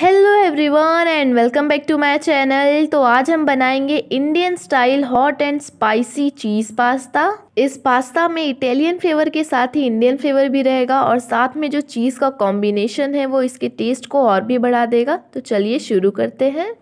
hello everyone and welcome back to my channel तो आज हम बनाएंगे Indian style hot and spicy cheese pasta इस पास्ता में इटालियन फ्लेवर के साथ ही इंडियन फ्लेवर भी रहेगा और साथ में जो चीज़ का कॉम्बिनेशन है वो इसके टेस्ट को और भी बढ़ा देगा तो चलिए शुरू करते हैं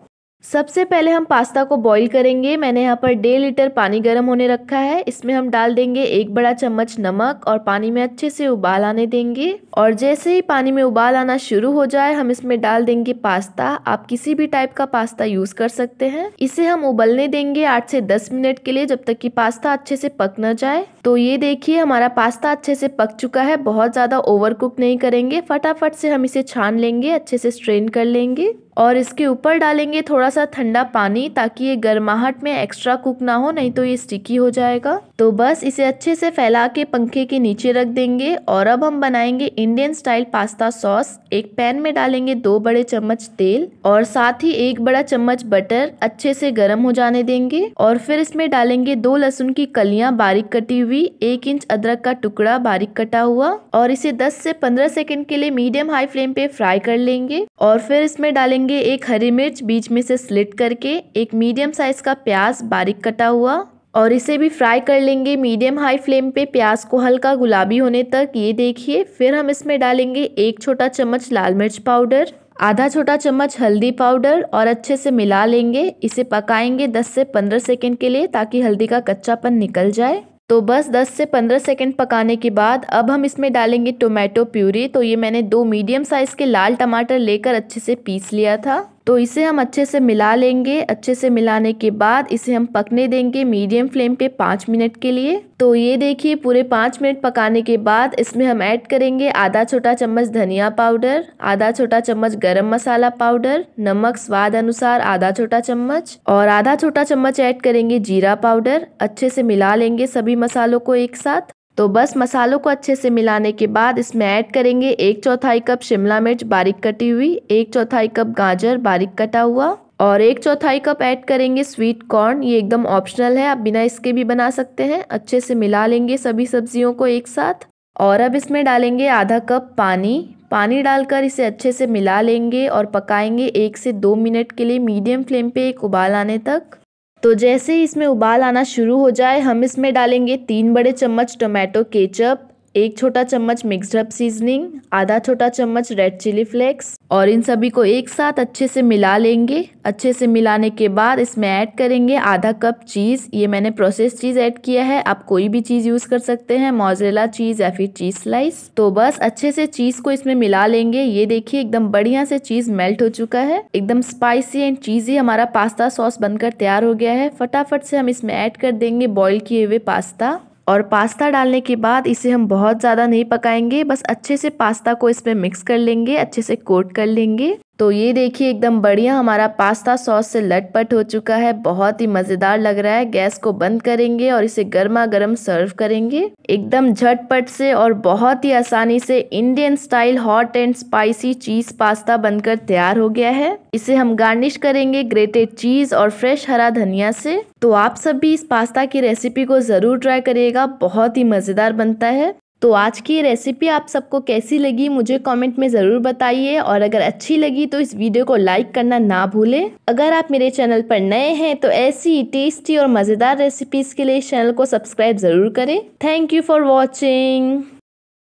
सबसे पहले हम पास्ता को बॉईल करेंगे मैंने यहाँ पर डेढ़ लीटर पानी गर्म होने रखा है इसमें हम डाल देंगे एक बड़ा चम्मच नमक और पानी में अच्छे से उबाल आने देंगे और जैसे ही पानी में उबाल आना शुरू हो जाए हम इसमें डाल देंगे पास्ता आप किसी भी टाइप का पास्ता यूज कर सकते हैं इसे हम उबलने देंगे आठ से दस मिनट के लिए जब तक की पास्ता अच्छे से पक न जाए तो ये देखिए हमारा पास्ता अच्छे से पक चुका है बहुत ज़्यादा ओवर कुक नहीं करेंगे फटाफट से हम इसे छान लेंगे अच्छे से स्ट्रेन कर लेंगे और इसके ऊपर डालेंगे थोड़ा सा ठंडा पानी ताकि ये गर्माहट में एक्स्ट्रा कुक ना हो नहीं तो ये स्टिकी हो जाएगा तो बस इसे अच्छे से फैला के पंखे के नीचे रख देंगे और अब हम बनाएंगे इंडियन स्टाइल पास्ता सॉस एक पैन में डालेंगे दो बड़े चम्मच तेल और साथ ही एक बड़ा चम्मच बटर अच्छे से गर्म हो जाने देंगे और फिर इसमें डालेंगे दो लहसुन की कलियां बारीक कटी हुई एक इंच अदरक का टुकड़ा बारीक कटा हुआ और इसे दस से पंद्रह सेकेंड के लिए मीडियम हाई फ्लेम पे फ्राई कर लेंगे और फिर इसमें डालेंगे लेंगे एक हरी मिर्च बीच में से स्लिट करके एक मीडियम साइज़ का प्याज बारीक कटा हुआ और इसे भी फ्राई कर लेंगे मीडियम हाई फ्लेम पे प्याज को हल्का गुलाबी होने तक ये देखिए फिर हम इसमें डालेंगे एक छोटा चम्मच लाल मिर्च पाउडर आधा छोटा चम्मच हल्दी पाउडर और अच्छे से मिला लेंगे इसे पकाएंगे 10 से 15 सेकेंड के लिए ताकि हल्दी का कच्चापन निकल जाए तो बस 10 से 15 सेकंड पकाने के बाद अब हम इसमें डालेंगे टोमेटो प्यूरी तो ये मैंने दो मीडियम साइज़ के लाल टमाटर लेकर अच्छे से पीस लिया था तो इसे हम अच्छे से मिला लेंगे अच्छे से मिलाने के बाद इसे हम पकने देंगे मीडियम फ्लेम पे पाँच मिनट के लिए तो ये देखिए पूरे पाँच मिनट पकाने के बाद इसमें हम ऐड करेंगे आधा छोटा चम्मच धनिया पाउडर आधा छोटा चम्मच गरम मसाला पाउडर नमक स्वाद अनुसार आधा छोटा चम्मच और आधा छोटा चम्मच ऐड करेंगे जीरा पाउडर अच्छे से मिला लेंगे सभी मसालों को एक साथ तो बस मसालों को अच्छे से मिलाने के बाद इसमें ऐड करेंगे एक चौथाई कप शिमला मिर्च बारीक कटी हुई एक चौथाई कप गाजर बारीक कटा हुआ और एक चौथाई कप ऐड करेंगे स्वीट कॉर्न ये एकदम ऑप्शनल है आप बिना इसके भी बना सकते हैं अच्छे से मिला लेंगे सभी सब्जियों को एक साथ और अब इसमें डालेंगे आधा कप पानी पानी डालकर इसे अच्छे से मिला लेंगे और पकाएंगे एक से दो मिनट के लिए मीडियम फ्लेम पे एक उबाल आने तक तो जैसे ही इसमें उबाल आना शुरू हो जाए हम इसमें डालेंगे तीन बड़े चम्मच टोमेटो केचप एक छोटा चम्मच मिक्सड अप सीजनिंग आधा छोटा चम्मच रेड चिली फ्लेक्स और इन सभी को एक साथ अच्छे से मिला लेंगे अच्छे से मिलाने के बाद इसमें ऐड करेंगे आधा कप चीज़ ये मैंने प्रोसेस चीज़ ऐड किया है आप कोई भी चीज़ यूज़ कर सकते हैं मोजरेला चीज़ या फिर चीज़ स्लाइस तो बस अच्छे से चीज़ को इसमें मिला लेंगे ये देखिए एकदम बढ़िया से चीज़ मेल्ट हो चुका है एकदम स्पाइसी एंड चीज़ी हमारा पास्ता सॉस बनकर तैयार हो गया है फटाफट से हम इसमें ऐड कर देंगे बॉयल किए हुए पास्ता और पास्ता डालने के बाद इसे हम बहुत ज़्यादा नहीं पकाएंगे बस अच्छे से पास्ता को इसमें मिक्स कर लेंगे अच्छे से कोट कर लेंगे तो ये देखिए एकदम बढ़िया हमारा पास्ता सॉस से लटपट हो चुका है बहुत ही मज़ेदार लग रहा है गैस को बंद करेंगे और इसे गर्मा गर्म सर्व करेंगे एकदम झटपट से और बहुत ही आसानी से Indian style hot and spicy cheese pasta बनकर तैयार हो गया है इसे हम गार्निश करेंगे ग्रेटेड चीज़ और फ्रेश हरा धनिया से तो आप सब भी इस पास्ता की रेसिपी को ज़रूर ट्राई करिएगा बहुत ही मज़ेदार बनता है तो आज की रेसिपी आप सबको कैसी लगी मुझे कमेंट में ज़रूर बताइए और अगर अच्छी लगी तो इस वीडियो को लाइक करना ना भूलें अगर आप मेरे चैनल पर नए हैं तो ऐसी टेस्टी और मज़ेदार रेसिपीज़ के लिए चैनल को सब्सक्राइब ज़रूर करें थैंक यू फॉर वॉचिंग